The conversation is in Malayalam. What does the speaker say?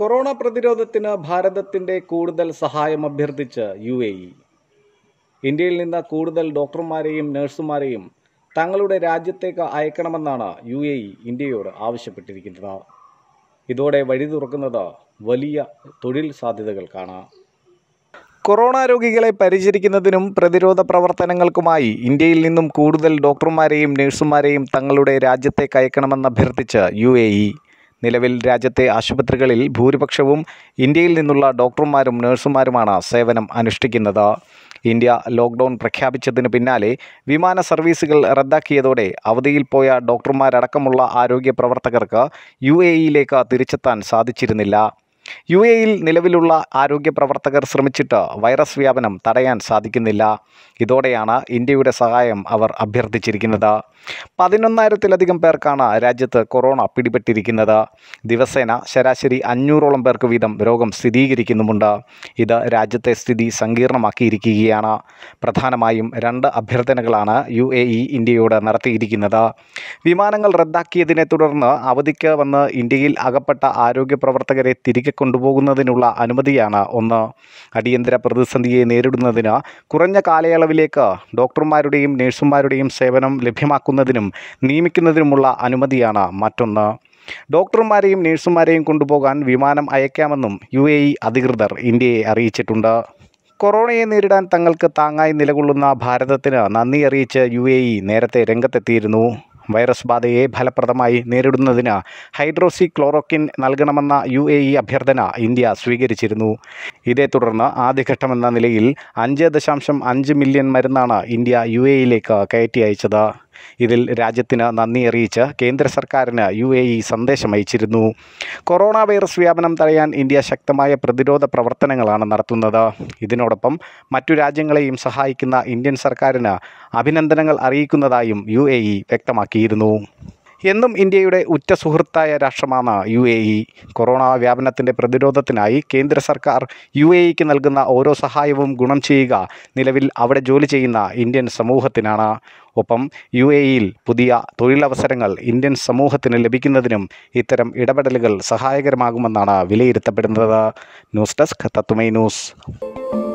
കൊറോണ പ്രതിരോധത്തിന് ഭാരതത്തിന്റെ കൂടുതൽ സഹായം അഭ്യർത്ഥിച്ച് യു എ ഇ ഇന്ത്യയിൽ നിന്ന് കൂടുതൽ ഡോക്ടർമാരെയും നഴ്സുമാരെയും തങ്ങളുടെ രാജ്യത്തേക്ക് അയക്കണമെന്നാണ് യു എ ഇ ഇന്ത്യയോട് ആവശ്യപ്പെട്ടിരിക്കുന്നത് ഇതോടെ വഴി തുറക്കുന്നത് വലിയ തൊഴിൽ സാധ്യതകൾക്കാണ് കൊറോണ രോഗികളെ പരിചരിക്കുന്നതിനും പ്രതിരോധ പ്രവർത്തനങ്ങൾക്കുമായി ഇന്ത്യയിൽ നിന്നും കൂടുതൽ ഡോക്ടർമാരെയും നഴ്സുമാരെയും തങ്ങളുടെ രാജ്യത്തേക്ക് അയക്കണമെന്ന് അഭ്യർത്ഥിച്ച് യു എ ഇ നിലവിൽ രാജ്യത്തെ ആശുപത്രികളിൽ ഭൂരിപക്ഷവും ഇന്ത്യയിൽ നിന്നുള്ള ഡോക്ടർമാരും നഴ്സുമാരുമാണ് സേവനം അനുഷ്ഠിക്കുന്നത് ഇന്ത്യ ലോക്ക്ഡൗൺ പ്രഖ്യാപിച്ചതിന് പിന്നാലെ വിമാന സർവീസുകൾ റദ്ദാക്കിയതോടെ അവധിയിൽ പോയ ഡോക്ടർമാരടക്കമുള്ള ആരോഗ്യ പ്രവർത്തകർക്ക് യു എയിലേക്ക് തിരിച്ചെത്താൻ സാധിച്ചിരുന്നില്ല യു എയിൽ നിലവിലുള്ള ആരോഗ്യ പ്രവർത്തകർ ശ്രമിച്ചിട്ട് വൈറസ് വ്യാപനം തടയാൻ സാധിക്കുന്നില്ല ഇതോടെയാണ് ഇന്ത്യയുടെ സഹായം അവർ അഭ്യർത്ഥിച്ചിരിക്കുന്നത് പതിനൊന്നായിരത്തിലധികം പേർക്കാണ് രാജ്യത്ത് കൊറോണ പിടിപെട്ടിരിക്കുന്നത് ദിവസേന ശരാശരി അഞ്ഞൂറോളം പേർക്ക് വീതം രോഗം സ്ഥിരീകരിക്കുന്നുമുണ്ട് ഇത് രാജ്യത്തെ സ്ഥിതി സങ്കീർണമാക്കിയിരിക്കുകയാണ് പ്രധാനമായും രണ്ട് അഭ്യർത്ഥനകളാണ് യു എ ഇ ഇന്ത്യയോട് നടത്തിയിരിക്കുന്നത് വിമാനങ്ങൾ റദ്ദാക്കിയതിനെ തുടർന്ന് അവധിക്ക് വന്ന് ഇന്ത്യയിൽ അകപ്പെട്ട ആരോഗ്യ പ്രവർത്തകരെ തിരികെ കൊണ്ടുപോകുന്നതിനുള്ള അനുമതിയാണ് ഒന്ന് അടിയന്തര പ്രതിസന്ധിയെ നേരിടുന്നതിന് കുറഞ്ഞ കാലയളവിലേക്ക് ഡോക്ടർമാരുടെയും നഴ്സുമാരുടെയും സേവനം ലഭ്യമാക്കുന്നതിനും നിയമിക്കുന്നതിനുമുള്ള അനുമതിയാണ് മറ്റൊന്ന് ഡോക്ടർമാരെയും നഴ്സുമാരെയും കൊണ്ടുപോകാൻ വിമാനം അയക്കാമെന്നും യു അധികൃതർ ഇന്ത്യയെ അറിയിച്ചിട്ടുണ്ട് കൊറോണയെ നേരിടാൻ തങ്ങൾക്ക് താങ്ങായി നിലകൊള്ളുന്ന ഭാരതത്തിന് നന്ദി അറിയിച്ച് യു നേരത്തെ രംഗത്തെത്തിയിരുന്നു വൈറസ് ബാധയെ ഫലപ്രദമായി നേരിടുന്നതിന് ഹൈഡ്രോസി ക്ലോറോക്കിൻ നൽകണമെന്ന യു എ ഇ അഭ്യർത്ഥന ഇന്ത്യ സ്വീകരിച്ചിരുന്നു ഇതേ തുടർന്ന് ആദ്യഘട്ടമെന്ന നിലയിൽ അഞ്ച് ദശാംശം അഞ്ച് മില്യൺ മരുന്നാണ് ഇന്ത്യ യു എയിലേക്ക് കയറ്റി അയച്ചത് ഇതിൽ രാജ്യത്തിന് നന്ദി അറിയിച്ച് കേന്ദ്ര സർക്കാരിന് യു എ ഇ സന്ദേശം അയച്ചിരുന്നു കൊറോണ വൈറസ് വ്യാപനം തടയാൻ ഇന്ത്യ ശക്തമായ പ്രതിരോധ പ്രവർത്തനങ്ങളാണ് നടത്തുന്നത് ഇതിനോടൊപ്പം മറ്റു രാജ്യങ്ങളെയും സഹായിക്കുന്ന ഇന്ത്യൻ സർക്കാരിന് അഭിനന്ദനങ്ങൾ അറിയിക്കുന്നതായും യു വ്യക്തമാക്കിയിരുന്നു എന്നും ഇന്ത്യയുടെ ഉറ്റ സുഹൃത്തായ രാഷ്ട്രമാണ് യു എ ഇ കൊറോണ വ്യാപനത്തിൻ്റെ പ്രതിരോധത്തിനായി കേന്ദ്ര സർക്കാർ യു എ ഇക്ക് നൽകുന്ന ഓരോ സഹായവും ഗുണം ചെയ്യുക നിലവിൽ അവിടെ ജോലി ചെയ്യുന്ന ഇന്ത്യൻ സമൂഹത്തിനാണ് ഒപ്പം യു എ ഇയിൽ പുതിയ തൊഴിലവസരങ്ങൾ ഇന്ത്യൻ സമൂഹത്തിന് ലഭിക്കുന്നതിനും ഇത്തരം ഇടപെടലുകൾ സഹായകരമാകുമെന്നാണ് വിലയിരുത്തപ്പെടുന്നത് ന്യൂസ് ഡെസ്ക് തത്തുമൈ ന്യൂസ്